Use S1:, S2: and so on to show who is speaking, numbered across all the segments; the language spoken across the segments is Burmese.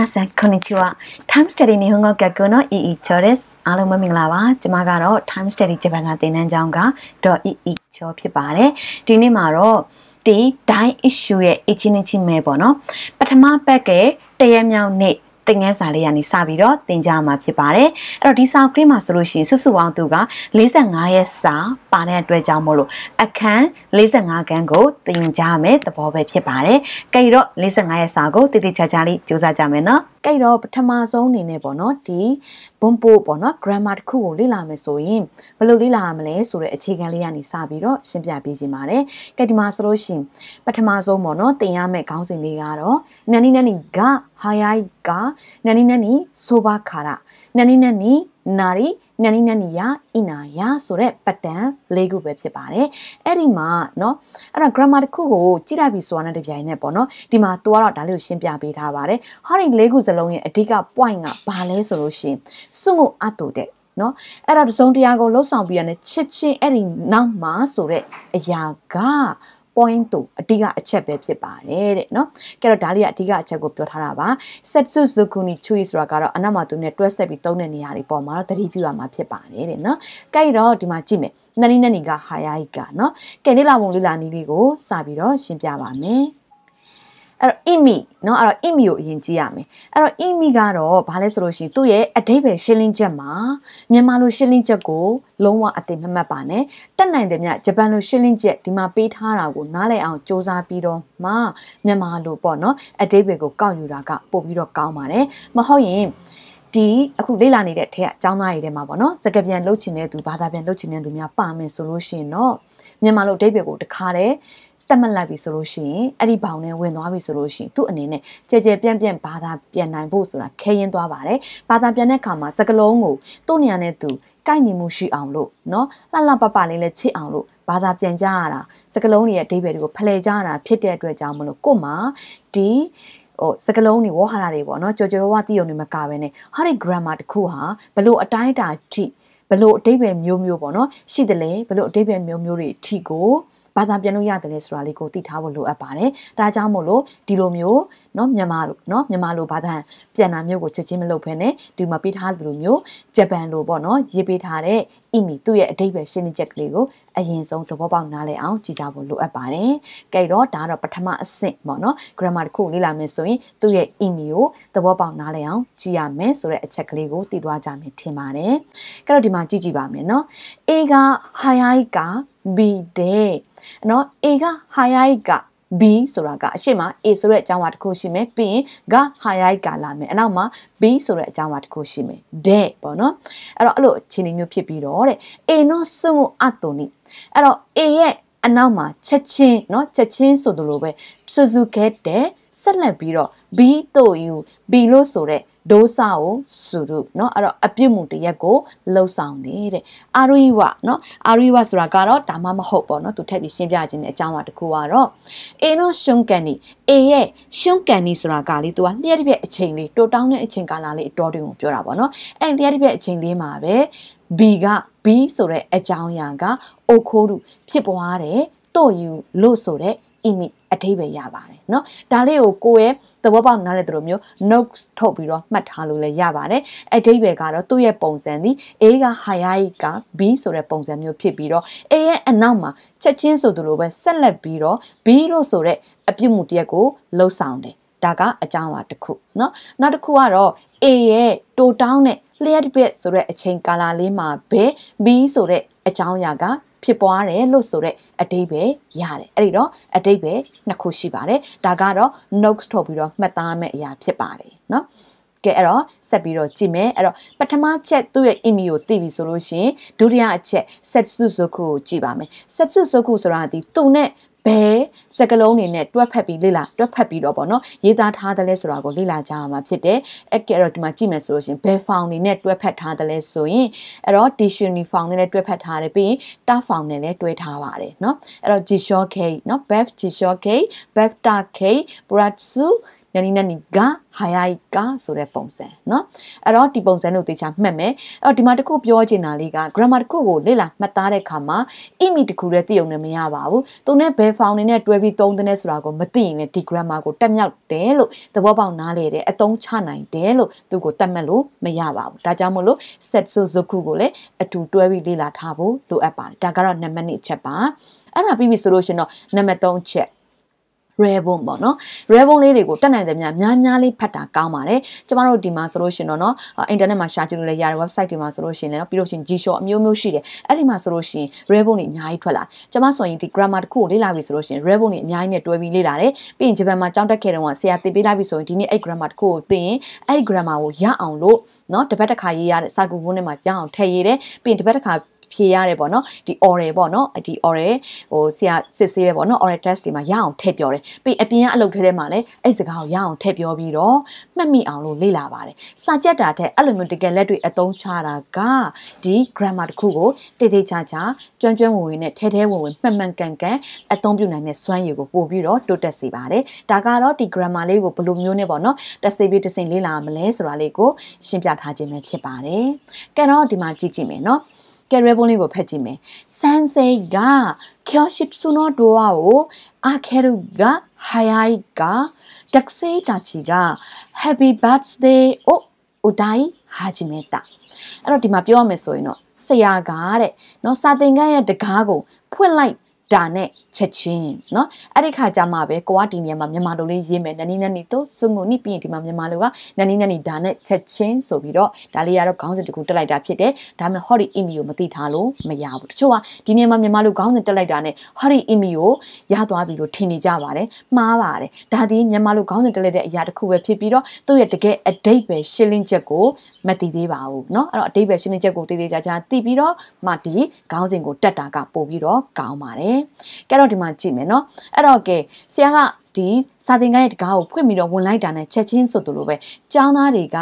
S1: နာဆန်ကိုနီချီဝါ Time Study နေဟွန်ကကကုနော EE Chores အားလုံးပဲမင်္ဂလာပါကျွန်မကတော့ Time Study ဂျပန်စာသင်တန်းကျောင်းက .EE Chor ဖြစ်ပါတယ်ဒီနေ့မှာတော့ဒီ Dai Issue ရဲ့ Ichinchi မဲပေါ့နော်ပထမပတ်ကတရက်မြောက်နေ့သင်ငန်းစာလေးကနေစပြီးတော့သင်ကြားမှာဖြစ်ပါတယ်အဲ့တော့ဒီစာကလေးမှာဆိုလို့ရှိရင်စုစုပေါင်းသူက45ရက်စာပါတဲ့အတွက်ကြောင့်မို့လို့အခန်း45ခန်းကိုသင်ကြားမယ်သဘောပဲဖြစ်ပါတယ်ကြိတော့45ရက်စာကိုတိတိကျကျလေးစူးစမ်းကြမယ်နော်။အဲ့တော့ပထမဆုံးအနေနဲ့ပေါ့နော်ဒီဘွန်ပိုပေါ့နော် grammar တစ်ခုကိုလေ့လာမယ်ဆိုရင်ဘယ်လိုလေ့လာရမလဲဆိုတဲ့အခြေခံလေးကနေစပြီးတော့ရှင်းပြပေးခြင်းပါတယ်။ကဲဒီမှာဆိုလို့ရှိရင်ပထမဆုံးပေါ့နော်သင်ရမယ့်ခေါင်းစဉ်လေးကတော့နန်နီနန်နီကဟာယိုင်ကနန်နီနန်နီဆိုဘာခါရနန်နီနန်နီနာရီနန်နီနန်နီယာအီနာယာဆိုတဲ့ pattern လေးခုပဲဖြစ်ပါတယ်အဲ့ဒီမှာเนาะအဲ့ဒါ grammar တစ်ခုကိုကြည့်လိုက်ပြီးဆိုတာနဲ့တပြိုင်နက်ပေါ့เนาะဒီမှာသူကတော့ဒါလေးကိုရှင်းပြပေးထားပါတယ်ဟာဒီလေးခုစလုံးရဲ့အဓိက point ကဘာလဲဆိုလို့ရှိရင်စွန့်ကိုအတူတဲ့နော်အဲ့တော့တစုံတရာကိုလှုပ်ဆောင်ပြီးရတဲ့ချစ်ချင်းအဲ့ဒီနောက်မှာဆိုတဲ့အရာက point တို့အဓိကအချက်ပဲဖြစ်ပါတယ်တဲ့နော်ကဲတော့ဒါလေးကအဓိကအချက်ကိုပြောထားတာပါ setsu zukuni chui ဆိုတာကတော့အနောက်မှာသူနဲ့တွဲဆက်ပြီးသုံးတဲ့နေရာတွေပေါ်မှာတော့တတိပြုရမှာဖြစ်ပါတယ်တဲ့နော်ကဲတော့ဒီမှာကြည့်မယ်နနီနနီကဟာယာဟိကနော်ကဲလေ့လာပုံလေ့လာနည်းလေးကိုစပြီးတော့ရှင်းပြပါမယ်အဲ့တော့ imi เนาะအဲ့တော့ imi ကိုအရင်ကြည့်ရမယ်အဲ့တော့ imi ကတော့ဘာလဲဆိုလို့ရှိရင်သူ့ရဲ့အဓိပ္ပာယ်ရှင်းလင်းချက်မှာမြန်မာလိုရှင်းလင်းချက်ကိုလုံးဝအသိမမှတ်ပါနဲ့တက်နိုင်တယ်မြဂျပန်လိုရှင်းလင်းချက်ဒီမှာပေးထားတာကိုနားလည်အောင်စ조사ပြီးတော့မှမြန်မာလိုပေါ့เนาะအဓိပ္ပာယ်ကိုကောက်ယူတာကပို့ပြီးတော့ကောင်းပါတယ်မဟုတ်ရင်ဒီအခုလေ့လာနေတဲ့အထက်အကြောင်းသားရေးထဲမှာပေါ့နော်စကပြန်လှုပ်ချင်တဲ့သူဘာသာပြန်လှုပ်ချင်တဲ့သူများပါမယ်ဆိုလို့ရှိရင်တော့မြန်မာလိုအဓိပ္ပာယ်ကိုတခါတည်းတတ်မှတ်လိုက်ပြီဆိုလို့ရှိရင်အဲ့ဒီဘောင်ထဲဝင်သွားပြီဆိုလို့ရှိရင်သူ့အနေနဲ့ကြဲကြဲပြန့်ပြန့်ဘာသာပြန်နိုင်ဖို့ဆိုတာခဲယဉ်သွားပါတယ်ဘာသာပြန်တဲ့အခါမှာစကလုံးကိုသူ့နေရာနဲ့သူကိုက်နေမှုရှိအောင်လို့เนาะလှလှပပလေးလည်းဖြစ်အောင်လို့ဘာသာပြန်ကြရတာစကလုံးတွေရဲ့အဓိပ္ပာယ်တွေကိုဖလှယ်ကြရတာဖြစ်တဲ့အတွက်ကြောင့်မလို့ကို့မှာဒီဟိုစကလုံးတွေဝဟာရတွေပေါ့เนาะကြော်ကြော်ဝါတိယုံတွေမကဘဲနဲ့ဟာဒီ grammar တစ်ခုဟာဘလို့အတိုင်းအတာထိဘလို့အဓိပ္ပာယ်မျိုးမျိုးပေါ့เนาะရှိတယ်လေဘလို့အဓိပ္ပာယ်မျိုးမျိုးတွေအထိကိုဘာသာပြန်လို့ရတယ်လဲဆိုတာလေးကိုသိထားဖို့လိုအပ်ပါတယ်။ဒါကြောင့်မို့လို့ဒီလိုမျိုးเนาะမြန်မာလိုเนาะမြန်မာလိုဘာသာပြန်တာမျိုးကိုချက်ချင်းမလုပ်ဘဲနဲ့ဒီမှာပေးထားသလိုမျိုးဂျပန်လိုပေါ့เนาะရေးပေးထားတဲ့အီမီသူ့ရဲ့အဓိပ္ပာယ်ရှင်းလင်းချက်ကလေးကိုအရင်ဆုံးသဘောပေါက်နားလည်အောင် ကြည့်ကြဖို့လိုအပ်ပါတယ်။ကြိုက်တော့ဒါကတော့ပထမအဆင့်ပေါ့เนาะ grammar တစ်ခုလေ့လာမယ်ဆိုရင်သူ့ရဲ့အီမီကိုသဘောပေါက်နားလည်အောင်ကြည့်ရမယ်ဆိုတဲ့အချက်ကလေးကိုသိသွားကြမယ်ထင်ပါတယ်။ကြတော့ဒီမှာကြည့်ကြည့်ပါမယ်เนาะ A က hayai က B တဲ့เนาะ A က higher က B ဆိုတာကအရှိမ A ဆိုတဲ့အကြောင်းအရာတစ်ခုရှိမယ်ပြီးရင်က higher ကလာမယ်အနောက်မှာ B ဆိုတဲ့အကြောင်းအရာတစ်ခုရှိမယ် that ပေါ့နော်အဲ့တော့အဲ့လိုအခြေအနေမျိုးဖြစ်ပြီးတော့တဲ့ A no sumo atoni အဲ့တော့ A ရဲ့အနောက်မှာချက်ချင်းเนาะချက်ချင်းဆိုသလိုပဲစုစုခဲ့တဲ့ဆက်လက်ပြီးတော့ B တို့ U B လို့ဆိုတဲ့ဒိုးစာကိုစုရုเนาะအဲ့တော့အပြစ်မှုတရက်ကိုလှုပ်ဆောင်နေတဲ့အာရိဝเนาะအာရိဝဆိုတာကတော့ဒါမှမဟုတ်ပေါ့เนาะသူထပ်ပြီးရှင်းပြခြင်းတဲ့အကြောင်းအရာတစ်ခုကတော့အင်းတော့ရှုံကန်နီအေရဲ့ရှုံကန်နီဆိုတာကလေသူကလျှက်တစ်ပြက်အချိန်လေးတိုတောင်းတဲ့အချိန်ကာလလေးအတော်တွင်ကိုပြောတာပေါ့เนาะအဲ့လျှက်တစ်ပြက်အချိန်လေးမှာပဲ B က B ဆိုတဲ့အကြောင်းအရာကအိုခိုးတုဖြစ်ပွားတယ်တို့ယူလို့ဆိုတဲ့ imi အထိပယ်ရပါတယ်เนาะဒါလေးကိုကိုယ့်ရဲ့သဘောပေါက်နားလည်သလိုမျိုး notes ထုတ်ပြီးတော့မှတ်ထားလို့လည်းရပါတယ်အထိပယ်ကတော့သူ့ရဲ့ပုံစံသည် A က higher က B ဆိုတဲ့ပုံစံမျိုးဖြစ်ပြီးတော့ A ရဲ့အနောက်မှာချက်ချင်းဆိုသလိုပဲဆက်လက်ပြီးတော့ B လို့ဆိုတဲ့အပြုမှုတစ်ရက်ကိုလှုပ်ဆောင်တယ်ဒါကအကြောင်းပါတစ်ခုเนาะနောက်တစ်ခုကတော့ A ရဲ့တိုတောင်းတဲ့လျှက်တစ်ပြက်ဆိုတဲ့အချိန်ကာလလေးမှာပဲ B ဆိုတဲ့အကြောင်းအရာက ဖြစ်ပွားတယ်လို့ဆိုတဲ့အတိပဲရတယ်အဲ့ဒီတော့အတိပဲနှစ်ခုရှိပါတယ်ဒါကတော့ notes ထုတ်ပြီးတော့မှတ်သားမယ့်အရာဖြစ်ပါတယ်เนาะကဲအဲ့တော့ဆက်ပြီးတော့ကြည့်မယ်အဲ့တော့ပထမချက်သူ့ရဲ့ imi ကိုသိပြီဆိုလို့ရှင်ဒုတိယအချက် setsu soku ကိုကြည့်ပါမယ် setsu soku ဆိုတာဒီသူနဲ့ဘယ်စကလုံးတွေနဲ့တွက်ဖက်ပြီးလေ့လာတွက်ဖက်ပြီးတော့ပေါ့နော်ရေးသားထားတယ်လဲဆိုတာကိုလေ့လာကြရမှာဖြစ်တယ်အဲ့ကဲတော့ဒီမှာကြည့်မယ်ဆိုလို့ရှင်ဘယ်ဖောင်တွေနဲ့တွက်ဖက်ထားတယ်လဲဆိုရင်အဲ့တော့ dictionary ဖောင်နဲ့လည်းတွက်ဖက်ထားတယ်ပြီးရင် ta ဖောင်နဲ့လည်းတွဲထားပါတယ်เนาะအဲ့တော့ jishokei เนาะ bev jishokei bev takei bratsu နနီနနီကဟာယာယီကဆိုတဲ့ပုံစံเนาะအဲ့တော့ဒီပုံစံတို့သေချာမှတ်မယ်အဲ့တော့ဒီမှာတစ်ခုပြောချင်တာလေးက grammar တစ်ခုကိုလေ့လာမှတ်သားတဲ့အခါမှာ imi တစ်ခုတည်းသိုံနဲ့မရပါဘူးသူနဲ့ဘယ် found နေနဲ့တွဲပြီးသုံးတဲ့ဆိုတာကိုမသိရင်လည်းဒီ grammar ကိုတက်မြောက်တယ်လို့သဘောပေါက်နားလေတယ်အသုံးချနိုင်တယ်လို့သူကိုတတ်မှတ်လို့မရပါဘူးဒါကြောင့်မို့လို့ setsu zoku ကိုလည်းအတူတွဲပြီးလေ့လာထားဖို့လိုအပ်ပါတယ်ဒါကတော့နံပါတ်1ချက်ပါအဲ့ဒါပြီးပြီဆိုလို့ရှင်တော့နံပါတ်3ချက် rare bone ပေါ့နော် rare bone လေးတွေကိုတက်နိုင်တဲ့များများများလေးဖတ်တာကောင်းပါတယ်ကျမတို့ဒီမှာဆိုလို့ရှင်တော့နော် internet မှာ share ကြည့်လို့လည်းရတယ် website တွေမှာဆိုလို့ရှင်လည်းပြီးလို့ရှင် G-Shock အမျိုးမျိုးရှိတယ်အဲ့ဒီမှာဆိုလို့ရှင် rare bone တွေအများကြီးထွက်လာကျမဆိုရင်ဒီ grammar တစ်ခုကိုလေ့လာပြီဆိုလို့ရှင် rare bone တွေအများကြီးနဲ့တွဲပြီးလေ့လာတယ်ပြီးရင်ဂျပန်မှာကြောင်းတက်ခဲ့တဲ့ကဆရာသင်ပေးလိုက်ပြီဆိုရင်ဒီနေ့အဲ့ grammar တစ်ခုကိုသင်ရင်အဲ့ grammar ကိုရအောင်လို့နော်တပတ်တစ်ခါရေးရတဲ့စာကူဘုန်းထဲမှာရအောင်ထည့်ရေးတယ်ပြီးရင်တပတ်တစ်ခါဖြေရတယ်ပေါ့နော်ဒီ oral ပေါ့နော်ဒီ oral ဟိုဆရာစစ်ဆေးတယ်ပေါ့နော် oral test ဒီမှာရအောင်ထည့်ပြောတယ်ပြီးအပြင်ကအလုပ်ထဲထဲမှာလည်းအဲ့စကားကိုရအောင်ထည့်ပြောပြီးတော့မှတ်မိအောင်လို့လေ့လာပါတယ်စာကြက်တာတဲ့အဲ့လိုမျိုးတကယ်လက်တွေအသုံးချတာကဒီ grammar တစ်ခုကိုတိတိကျကျကျွမ်းကျွမ်းဝင်ဝင်နဲ့ထဲထဲဝင်ဝင်မှန်မှန်ကန်ကန်အသုံးပြုနိုင်တဲ့စွမ်းရည်ကိုပို့ပြီးတော့တိုးတက်စေပါတယ်ဒါကတော့ဒီ grammar လေးကိုဘယ်လိုမျိုးနဲ့ပေါ့နော်တစ်စိပ်ပြီးတစ်စိပ်လေ့လာမလဲဆိုတာလေးကိုရှင်းပြထားခြင်းပဲဖြစ်ပါတယ်ကဲတော့ဒီမှာကြည့်ကြည့်မယ်နော်ကယ်ရဲပုံးလေးကိုဖတ်ကြည့်မယ်ဆန်စေကချောရှိဆုနောဒိုဝါကိုအာခဲရုကဟိုင်အိုင်ကတက်ဆေတာချီက Happy Birthday အိုဦးတိုင်းဟာဂျီမေတာအဲ့တော့ဒီမှာပြောရမယ်ဆိုရင်တော့ဆရာကတဲ့เนาะစာသင်ခန်းရဲ့တကားကိုဖွင့်လိုက်ဒါနဲ့ချက်ချင်းเนาะအဲ့ဒီခါကျမှပဲကိုကဒီနေရာမှာမြန်မာလိုလေးရေးမယ်နနီနနီတို့စုံငုံနိပြီးရင်ဒီမှာမြန်မာလိုကနနီနနီဒါနဲ့ချက်ချင်းဆိုပြီးတော့ဒါလေးကတော့ခေါင်းစဉ်တစ်ခုတက်လိုက်တာဖြစ်တယ်ဒါမှမဟုတ်ဟော်ဒီအီမီကိုမသိထားလို့မရဘူးတချို့ကဒီနေရာမှာမြန်မာလိုခေါင်းစဉ်တက်လိုက်တာနဲ့ဟော်ဒီအီမီကိုရသွားပြီလို့ထင်နေကြပါတယ်မှားပါတယ်ဒါဒီမြန်မာလိုခေါင်းစဉ်တက်လိုက်တဲ့အရာတစ်ခုပဲဖြစ်ပြီးတော့သူ့ရဲ့တကယ်အတိတ်ပဲရှင်းလင်းချက်ကိုမသိသေးပါဘူးเนาะအဲ့တော့အတိတ်ပဲရှင်းလင်းချက်ကိုသိသေးကြချာသိပြီးတော့မှဒီခေါင်းစဉ်ကိုတက်တာကပို့ပြီးတော့ကောင်းပါတယ်ပါတယ်ကဲတော့ဒီမှာကြည့်မယ်နော်အဲ့တော့ကဲဆရာကဒီစာသင်ခန်းရဲ့တကားကိုဖွင့်ပြီးတော့ဝင်လိုက်တာနဲ့ချက်ချင်းဆိုသူလိုပဲကျောင်းသားတွေက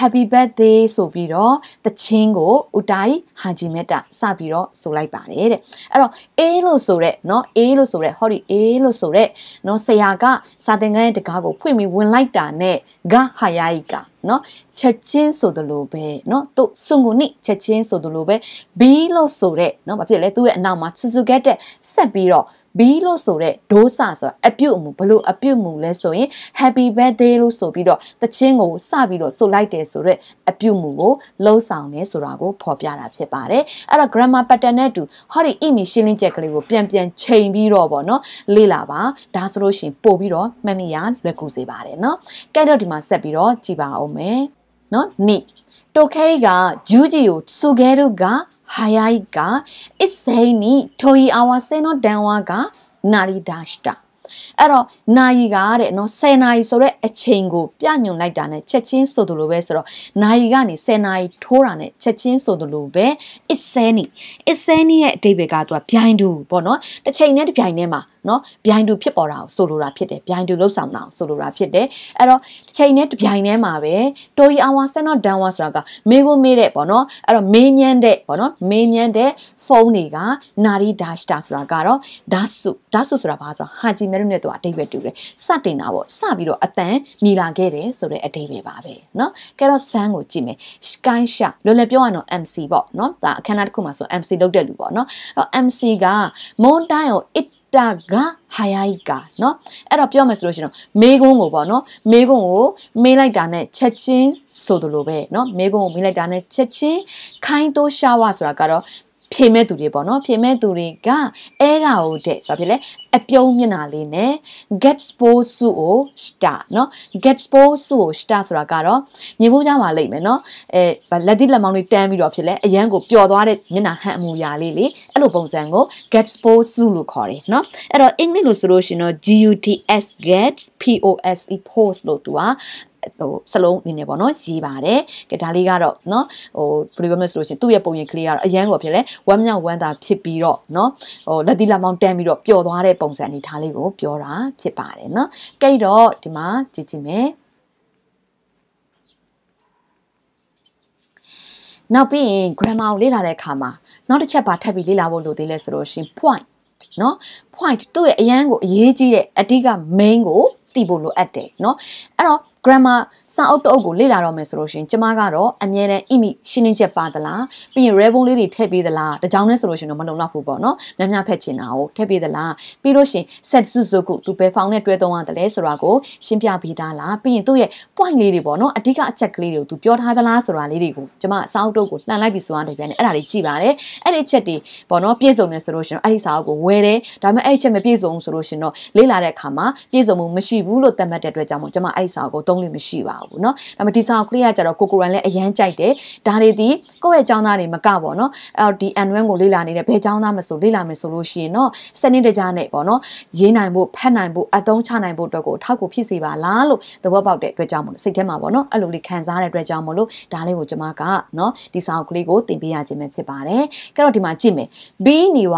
S1: Happy Birthday ဆိုပြီးတော့တချင်းကိုဥတိုင်းဟာဂျီမက်တာစပြီးတော့ဆိုလိုက်ပါတယ်တဲ့အဲ့တော့ A လို့ဆိုတဲ့เนาะ A လို့ဆိုတဲ့ဟောဒီ A လို့ဆိုတဲ့เนาะဆရာက စာသင်ခန်းရဲ့တကားကိုဖွင့်ပြီးဝင်လိုက်တာနဲ့ဂဟာယာယီကာနော်ချက်ချင်းဆိုသလိုပဲနော်သူစွန်ကိုနိချက်ချင်းဆိုသလိုပဲဘီလို့ဆိုတဲ့နော်ဘာဖြစ်လဲသူ့ရဲ့အနောက်မှာဆူဆူကက်တဲ့ဆက်ပြီးတော့ဘီလို့ဆိုတဲ့ဒိုးစာဆိုတာအပြုတ်မှုဘလို့အပြုတ်မှုလဲဆိုရင် happy birthday လို့ဆိုပြီးတော့တချင်းကိုစပြီးတော့ဆုလိုက်တယ်ဆိုတော့အပြုတ်မှုကိုလှုံ့ဆောင်တယ်ဆိုတာကိုဖော်ပြတာဖြစ်ပါတယ်အဲ့တော့ grammar pattern နဲ့တူဟောဒီအီမီရှင်းလင်းချက်ကလေးကိုပြန်ပြန်ချိန်ပြီးတော့ဗောနော် လေ့လာပါဒါဆိုလို့ရှင်ပို့ပြီးတော့မှတ်မိရလွယ်ကူစေပါတယ်เนาะကဲတော့ဒီမှာဆက်ပြီးတော့ကြည်ပါအောင်အောင်မယ်နော်နိတိုခဲကဂျူးကြီးကိုစုခဲတို့ကဟာယာိကအစ်စိနီထိုဟီအာဝါစေနောဒန်ဝါကနာရီဒါရှတာအဲ့တော့နာရီကတဲ့နော်10နာရီဆိုတော့အချိန်ကို ပြညွန်လိုက်တာ ਨੇ ချက်ချင်းဆိုသလိုပဲဆိုတော့နာရီကနေ10နာရီထိုးတာ ਨੇ ချက်ချင်းဆိုသလိုပဲ it's any it's any ရဲ့အဓိပ္ပာယ်ကသူက blind တူပေါ့နော်တစ်ချိန်နဲ့တစ်ပြိုင်တည်းမှာနော် ပြိုင်တူဖြစ်ပေါ်တာကိုဆိုလိုတာဖြစ်တယ်ပြိုင်တူလှုပ်ဆောင်တာကိုဆိုလိုတာဖြစ်တယ်အဲ့တော့တစ်ချိန်နဲ့တစ်ပြိုင်တည်းမှာပဲတော်ရီအောင်ဝါဆက်တော့ဒန်ဝါဆိုတာကမေကိုမေးတဲ့ပေါ့နော်အဲ့တော့မေးမြန်းတဲ့ပေါ့နော်မေးမြန်းတဲ့ဖုန်းတွေကနာရီဒါရှ်တာဆိုတာကတော့ဒါဆုဒါဆုဆိုတာဘာဆိုတာဟာဂျီမဲရုနဲ့သူကအတိတ်ပဲတူတယ်စတင်တာပေါ့စပြီးတော့အတန်ညီလာခဲ့တယ်ဆိုတဲ့အတိတ်ပဲပါပဲเนาะကဲတော့ဆန်းကိုကြည့်မယ် sky sha လောလောပြောရအောင် MC ပေါ့เนาะဒါအခမ်းအနားတစ်ခုမှာဆို MC လုပ်တဲ့လူပေါ့เนาะအဲ့တော့ MC ကမွန်တိုင်းကို it တာကဟာယာဟိကာเนาะအဲ့တော့ပြောမယ်ဆိုလို့ရှိရင်မေးခွန်းကိုပေါ့เนาะမေးခွန်းကိုမေးလိုက်တာနဲ့ချက်ချင်းဆိုသလိုပဲเนาะမေးခွန်းကိုမေးလိုက်တာနဲ့ချက်ချင်းခိုင်းတိုးရှာဝါဆိုတာကတော့ဖြေမဲ့သူတွေပေါ့နော်ဖြေမဲ့သူတွေကအဲကကိုတဲ့ဆိုဖြစ်လေအပြုံးမျက်နှာလေးနဲ့ get spore စုကို star နော် get spore စုကို star ဆိုတာကတော့မြေဖို့ကြပါလိမ့်မယ်နော်အဲလက်တိလက်မောင်းလေးတန်းပြီးတော့ဖြစ်လေအရန်ကိုပျော်သွားတဲ့မျက်နှာဟန်အမူအရာလေးလေအဲ့လိုပုံစံကို get spore စုလို့ခေါ်တယ်နော်အဲ့တော့အင်္ဂလိပ်လိုဆိုလို့ရှင်တော့ guts gets pose pose လို့သူကဟိုစလုံးအနေနဲ့ပေါ့နော်ရေးပါတယ်ကဲဒါလေးကတော့နော်ဟိုဘယ်လိုပြောမလဲဆိုလို့ရှိရင်သူ့ရဲ့ပုံရိပ်ကလေးကတော့အရန်ကိုဖြစ်လဲဝမ်းမြောက်ဝမ်းသာဖြစ်ပြီးတော့နော်ဟိုလက်သီးလက်မောင်းတန်းပြီးတော့ပျော်သွားတဲ့ပုံစံအနေထားလေးကို ပြောတာဖြစ်ပါတယ်နော်ကြိတ်တော့ဒီမှာကြည့်ကြည့်မယ်နောက်ပြီးရင် grammar ကိုလေ့လာတဲ့အခါမှာနောက်တစ်ချက်ပါထပ်ပြီးလေ့လာဖို့လိုသေးလဲဆိုလို့ရှိရင် point เนาะ point သူ့ရဲ့အရန်ကိုအရေးကြီးတဲ့အဓိက main ကိုသိဖို့လိုအပ်တယ်เนาะအဲ့တော့ grammar စာအုပ်တအုပ်ကိုလေ့လာတော့မယ်ဆိုလို့ရှိရင်ကျမကတော့အမြဲတမ်းအမိရှင်းလင်းချက်ပါသလားပြီးရင် rebel လေးတွေထည့်ပေးသလားဒါကြောင့်လဲဆိုလို့ရှိရင်တော့မလုံလောက်ဘူးပေါ့နော်များများဖက်ချင်တာကိုထည့်ပေးသလားပြီးလို့ရှိရင် set စုစုကိုသူဘယ်ဖောင်နဲ့တွဲသုံးရတယ်လဲဆိုတာကိုရှင်းပြပေးသားလားပြီးရင်သူ့ရဲ့ point လေးတွေပေါ့နော်အဓိကအချက်ကလေးတွေကိုသူပြောထားသလားဆိုတာလေးတွေကိုကျမစာအုပ်တအုပ်ကိုလှန်လိုက်ပြီးဆိုတာတည်းပြန်နေအဲ့ဒါလေးကြည့်ပါတယ်အဲ့ဒီအချက်တွေပေါ့နော်ပြည့်စုံတယ်ဆိုလို့ရှိရင်အဲ့ဒီစာအုပ်ကိုဝယ်တယ်ဒါပေမဲ့အဲ့ဒီအချက်မပြည့်စုံဆိုလို့ရှိရင်တော့လေ့လာတဲ့အခါမှာပြည့်စုံမှုမရှိဘူးလို့သတ်မှတ်တဲ့အတွက်ကြောင့်မို့ကျမအဲ့ဒီစာအုပ်ကိုသုံးလို့မရှိပါဘူးเนาะဒါပေမဲ့ဒီစာအုပ်ကလေးကကြတော့ကိုကိုရိုင်းလည်းအရန်ကြိုက်တယ်ဒါတွေဒီကိုယ့်ရဲ့ကျောင်းသားတွေမကပေါ့เนาะအဲဒီ N1 ကိုလေ့လာနေတဲ့ဘယ်ကျောင်းသားမဆိုလေ့လာမယ်ဆိုလို့ရှိရင်เนาะစနစ်တကျနဲ့ပေါ့เนาะရေးနိုင်ဖို့ဖတ်နိုင်ဖို့အသုံးချနိုင်ဖို့အတွက်ကိုထောက်ကူဖြစ်စေပါလားလို့သဘောပေါက်တဲ့အတွက်ကြောင့်မို့လို့စိတ်ထဲမှာပေါ့เนาะအဲ့လိုလေးခံစားတဲ့အတွက်ကြောင့်မို့လို့ဒါလေးကိုကျွန်မကเนาะဒီစာအုပ်ကလေးကိုသင်ပေးရခြင်းပဲဖြစ်ပါတယ်ကဲတော့ဒီမှာကြည့်မယ် B နေက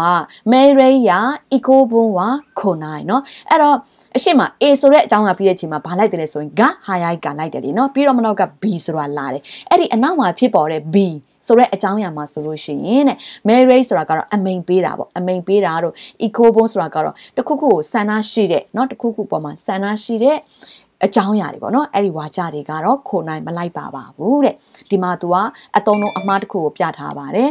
S1: Mary ya Eco Bon wa Khonai เนาะအဲ့တော့အရှိမ A ဆိုတဲ့အကြောင်းကပြီးတဲ့အချိန်မှာဘာလိုက်တယ်လဲဆိုရင်ဂဟာယိုက်ကလိုက်တယ်လေနော်ပြီးတော့မနောက်က B ဆိုတာလာတယ်အဲ့ဒီအနောက်မှာဖြစ်ပေါ်တဲ့ B ဆိုတဲ့အကြောင်းအရာမှာဆိုလို့ရှိရင်တဲ့ marriage ဆိုတာကတော့အမိန်ပေးတာပေါ့အမိန်ပေးတာတို့ eco bond ဆိုတာကတော့တခုခုကိုဆန္ဒရှိတဲ့เนาะတခုခုပေါ်မှာဆန္ဒရှိတဲ့အကြောင်းအရာတွေပေါ့နော်အဲ့ဒီဝါကြတွေကတော့ခိုနိုင်မလိုက်ပါပါဘူးတဲ့ဒီမှာသူကအတုံးလုံးအမှားတစ်ခုကိုပြထားပါတယ်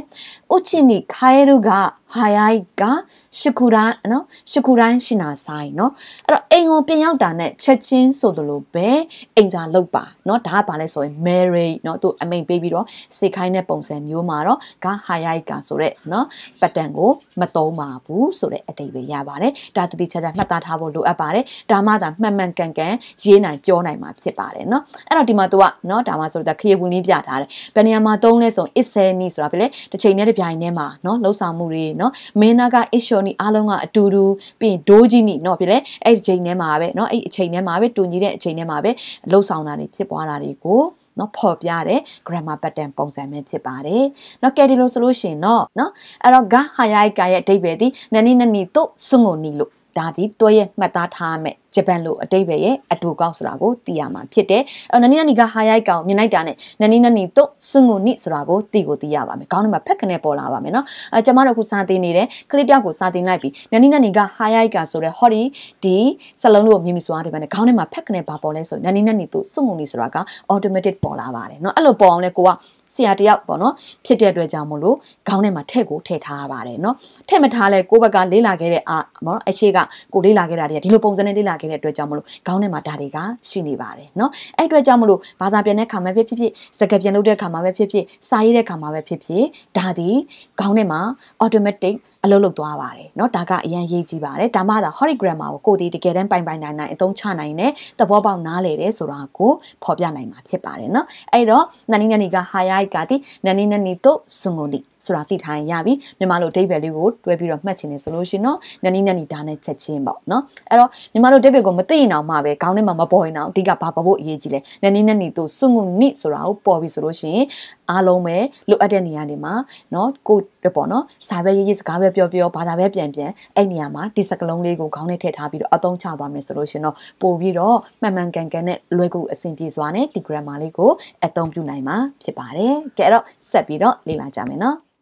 S1: ဥချင်နီခိုင်ရုကဟာယာိကရှခုတိုင်းနော်ရှခုတိုင်းရှင်နာဆိုင်နော်အဲ့တော့အိမ်ကိုပြင်ရောက်တာနဲ့ချက်ချင်းဆိုသလိုပဲအိမ်စာလောက်ပါနော်ဒါကဘာလဲဆိုရင် Mary နော်သူအမိန်ပေးပြီးတော့စိတ်ခိုင်းတဲ့ပုံစံမျိုးမှာတော့ကဟာယာိကဆိုတဲ့နော်ပတ်တန်ကိုမတုံးပါဘူးဆိုတဲ့အတိတ်ပဲရပါတယ်ဒါတတိချာချာမှတ်သားထားဖို့လိုအပ်ပါတယ်ဒါမှသာမှန်မှန်ကန်ကန်ရေးနိုင်ပြောနိုင်မှာဖြစ်ပါတယ်နော်အဲ့တော့ဒီမှာသူကနော်ဒါမှဆိုတော့ခရီးဝင်လေးပြထားတယ်ဘယ်နေရာမှာတုံးလဲဆိုရင် Iseni ဆိုတာပဲလေတစ်ချိန်နဲ့တစ်ပြိုင်တည်းမှာနော်လှုပ်ဆောင်မှုတွေနော်နော်မင်းနာက issue နီအားလုံးကအတူတူပြီးရင်ဒိုးကြီးနီနော်ပြလေအဲ့ဒီချိန်ထဲမှာပဲနော်အဲ့ဒီအချိန်ထဲမှာပဲတူညီတဲ့အချိန်ထဲမှာပဲလှုပ်ဆောင်တာတွေဖြစ်ပွားတာတွေကိုနော်ဖော်ပြတဲ့ grammar pattern ပုံစံပဲဖြစ်ပါတယ်။နော်ကဲဒီလိုဆိုလို့ရှိရင်တော့နော်အဲ့တော့ ga hayai ka ရဲ့အဓိပ္ပာယ်ဒီနနီနနီတို့ စုငုံနီလို့ဒါဒီတွဲရဲ့မှတ်သားထားမယ်ဂျပန်လိုအတိတ်ပဲရဲ့အတူကောက်ဆိုတာကိုသိရမှာဖြစ်တယ်။နနီနနီကဟာရိုက်ကောင်မြင်လိုက်တာနဲ့နနီနနီတို့စွငုနိဆိုတာကိုသိကိုသိရပါမယ်။ခေါင်းထဲမှာဖက်ခနဲ့ပေါ်လာပါမယ်နော်။အဲကျွန်မတို့ခုစာသင်နေတယ်ခရစ်တယောက်ကိုစာသင်လိုက်ပြီ။နနီနနီကဟာရိုက်ကဆိုတဲ့ဟော်ဒီဒီစလုံးလို့မြင်မိစွာတယ်ဗျာ။ခေါင်းထဲမှာဖက်ခနဲ့ပါပေါ်လဲဆိုနနီနနီတို့စွငုနိဆိုတာက automatic ပေါ်လာပါတယ်နော်။အဲ့လိုပေါ်အောင်လဲကိုကဆရာတယောက်ပေါ့နော်ဖြစ်တဲ့အတွက်ကြောင့်မလို့ခေါင်းထဲမှာထည့်ကိုထည့်ထားရပါတယ်เนาะထည့်မထားလဲကိုယ့်ဘက်ကလေးလာခဲ့တဲ့အာပေါ့အရှိကကိုလေးလာခဲ့တာတွေကဒီလိုပုံစံနဲ့လေးလာခဲ့တဲ့အတွက်ကြောင့်မလို့ခေါင်းထဲမှာဒါတွေကရှိနေပါတယ်เนาะအဲ့အတွက်ကြောင့်မလို့ဘာသာပြန်တဲ့ခါမှာပဲဖြစ်ဖြစ်စကားပြန်လုပ်တဲ့ခါမှာပဲဖြစ်ဖြစ်စာရေးတဲ့ခါမှာပဲဖြစ်ဖြစ်ဒါဒီခေါင်းထဲမှာ automatic အလုပ်လုပ်သွားပါတယ်เนาะဒါကအရန်ရေးကြည့်ပါတယ်ဒါမှသာ holy grammar ကိုကိုဒီတကယ်တမ်းပိုင်ပိုင်နိုင်နိုင်အသုံးချနိုင်တဲ့သဘောပေါက်နားလည်တယ်ဆိုတာကိုဖော်ပြနိုင်မှာဖြစ်ပါတယ်เนาะအဲ့တော့နန်းနီနန်းနီကဟာယာ ayay kati nanina nito sunguni. ဆိုတာသိထားရင်ရပြီမြန်မာလိုဒိဗယ်လေးကိုတွဲပြီးတော့မှတ်ချင်တယ်ဆိုလို့ရှင်နော်နနီနနီဒါနဲ့ချက်ချင်းပေါ့နော်အဲ့တော့မြန်မာလိုဒိဗယ်ကိုမသိရင်တော့မှပဲခေါင်းထဲမှာမပေါ်ရင်တော့အဓိကဘာပဖို့အရေးကြီးလဲနနီနနီတို့စွငုနိဆိုတာကိုပေါ်ပြီဆိုလို့ရှင် အားလုံးပဲလိုအပ်တဲ့နေရာတွေမှာနော်ကိုပေါ့နော်စာပဲရေးရေးစကားပဲပြောပြောဘာသာပဲပြန်ပြန်အဲ့နေရာမှာဒီစကလုံးလေးကိုခေါင်းထဲထည့်ထားပြီးတော့အသုံးချသွားမယ်ဆိုလို့ရှင်တော့ပို့ပြီးတော့မှန်မှန်ကန်ကန်နဲ့လွယ်ကူအဆင်ပြေစွာနဲ့ဒီ grammar လေးကိုအသုံးပြုနိုင်မှာဖြစ်ပါတယ်။ကဲအဲ့တော့ဆက်ပြီးတော့လေ့လာကြမယ်နော်။